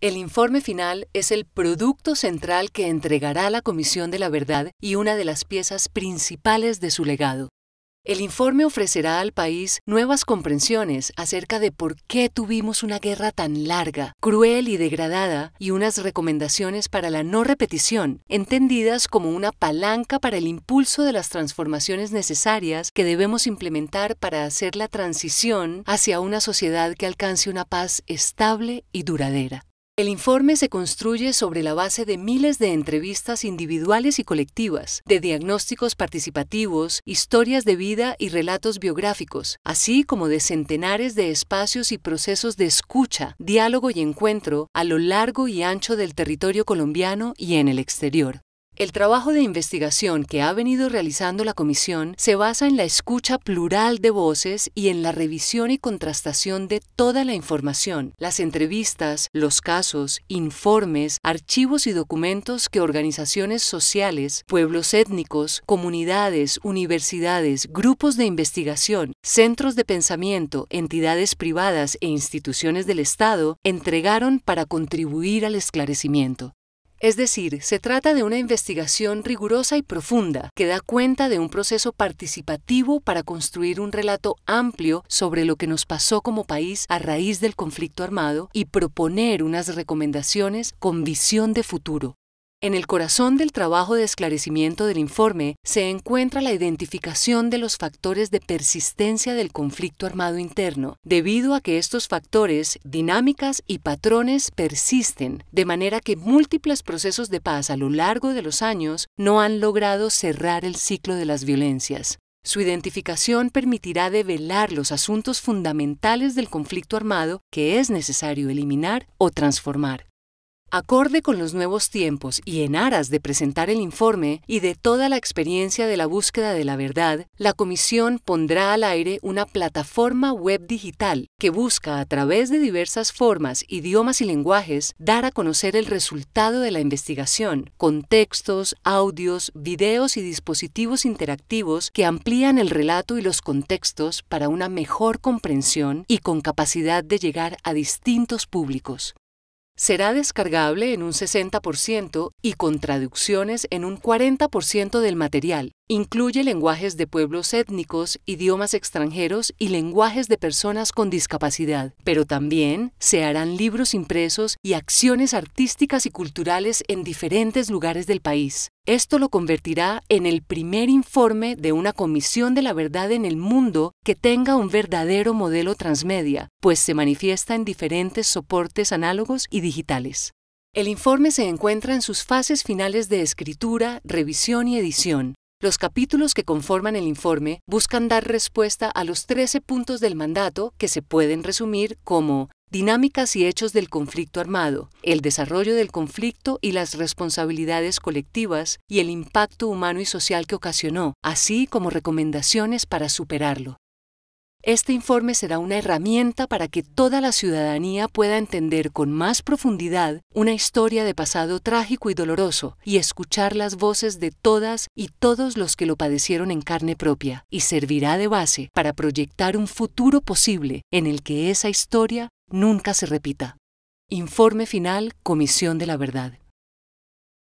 El informe final es el producto central que entregará la Comisión de la Verdad y una de las piezas principales de su legado. El informe ofrecerá al país nuevas comprensiones acerca de por qué tuvimos una guerra tan larga, cruel y degradada, y unas recomendaciones para la no repetición, entendidas como una palanca para el impulso de las transformaciones necesarias que debemos implementar para hacer la transición hacia una sociedad que alcance una paz estable y duradera. El informe se construye sobre la base de miles de entrevistas individuales y colectivas, de diagnósticos participativos, historias de vida y relatos biográficos, así como de centenares de espacios y procesos de escucha, diálogo y encuentro a lo largo y ancho del territorio colombiano y en el exterior. El trabajo de investigación que ha venido realizando la Comisión se basa en la escucha plural de voces y en la revisión y contrastación de toda la información, las entrevistas, los casos, informes, archivos y documentos que organizaciones sociales, pueblos étnicos, comunidades, universidades, grupos de investigación, centros de pensamiento, entidades privadas e instituciones del Estado entregaron para contribuir al esclarecimiento. Es decir, se trata de una investigación rigurosa y profunda que da cuenta de un proceso participativo para construir un relato amplio sobre lo que nos pasó como país a raíz del conflicto armado y proponer unas recomendaciones con visión de futuro. En el corazón del trabajo de esclarecimiento del informe se encuentra la identificación de los factores de persistencia del conflicto armado interno, debido a que estos factores, dinámicas y patrones persisten, de manera que múltiples procesos de paz a lo largo de los años no han logrado cerrar el ciclo de las violencias. Su identificación permitirá develar los asuntos fundamentales del conflicto armado que es necesario eliminar o transformar. Acorde con los nuevos tiempos y en aras de presentar el informe y de toda la experiencia de la búsqueda de la verdad, la Comisión pondrá al aire una plataforma web digital que busca a través de diversas formas, idiomas y lenguajes dar a conocer el resultado de la investigación, con textos, audios, videos y dispositivos interactivos que amplían el relato y los contextos para una mejor comprensión y con capacidad de llegar a distintos públicos será descargable en un 60% y con traducciones en un 40% del material, Incluye lenguajes de pueblos étnicos, idiomas extranjeros y lenguajes de personas con discapacidad, pero también se harán libros impresos y acciones artísticas y culturales en diferentes lugares del país. Esto lo convertirá en el primer informe de una comisión de la verdad en el mundo que tenga un verdadero modelo transmedia, pues se manifiesta en diferentes soportes análogos y digitales. El informe se encuentra en sus fases finales de escritura, revisión y edición. Los capítulos que conforman el informe buscan dar respuesta a los 13 puntos del mandato que se pueden resumir como dinámicas y hechos del conflicto armado, el desarrollo del conflicto y las responsabilidades colectivas y el impacto humano y social que ocasionó, así como recomendaciones para superarlo. Este informe será una herramienta para que toda la ciudadanía pueda entender con más profundidad una historia de pasado trágico y doloroso y escuchar las voces de todas y todos los que lo padecieron en carne propia, y servirá de base para proyectar un futuro posible en el que esa historia nunca se repita. Informe final, Comisión de la Verdad.